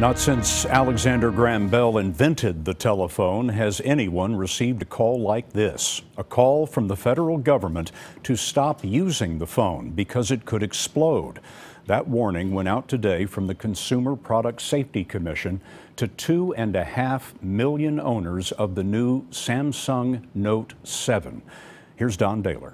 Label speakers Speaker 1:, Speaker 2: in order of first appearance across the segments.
Speaker 1: Not since Alexander Graham Bell invented the telephone has anyone received a call like this a call from the federal government to stop using the phone because it could explode. That warning went out today from the Consumer Product Safety Commission to two and a half million owners of the new Samsung Note 7. Here's Don Daler.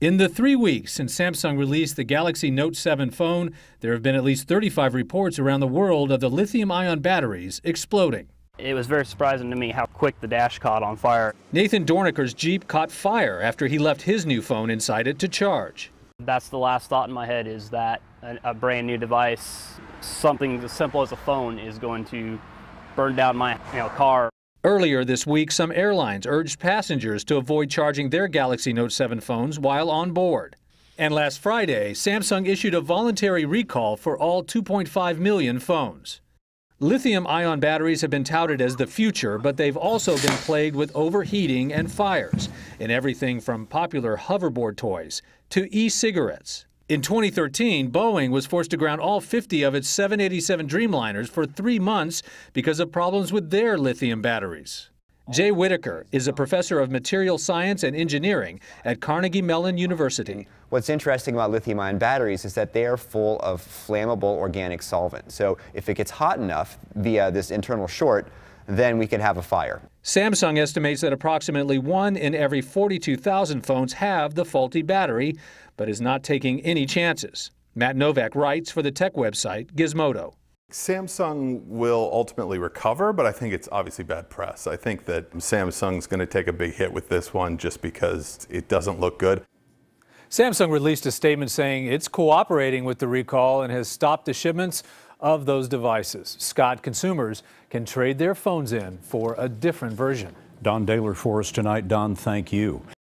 Speaker 1: In the
Speaker 2: three weeks since Samsung released the Galaxy Note 7 phone, there have been at least 35 reports around the world of the lithium ion batteries exploding. It was very surprising to me how quick the dash caught on fire. Nathan Dornicker's Jeep caught fire after he left his new phone inside it to
Speaker 1: charge. That's the last thought in my head is that a, brand new device, something as simple as a phone, is going to burn down my you know, car. Earlier this
Speaker 2: week, some airlines urged passengers to avoid charging their Galaxy Note 7 phones while on board. And last Friday, Samsung issued a voluntary recall for all 2.5 million phones. Lithium ion batteries have been touted as the future, but they've also been plagued with overheating and fires in everything from popular hoverboard toys to e cigarettes. In 2013, Boeing was forced to ground all 50 of its 787 Dreamliners for three months because of problems with their lithium batteries. Jay Whitaker is a professor of material science and engineering at Carnegie
Speaker 3: Mellon University. What's interesting about lithium ion batteries is that they are full of flammable organic solvent. So if it gets hot enough via this internal short, then we can have a fire.
Speaker 2: Samsung estimates that approximately one in every 42,000 phones have the faulty battery, but is not taking any chances. Matt Novak writes for the tech website Gizmodo. Samsung will ultimately recover, but I think it's obviously bad press. I think that Samsung's going to take a big hit with this one just because it doesn't look good. Samsung released a statement saying it's cooperating with the recall and has stopped the shipments of those devices. Scott consumers can trade their phones in for a different version.
Speaker 1: Don Daler for us tonight. Don, thank you.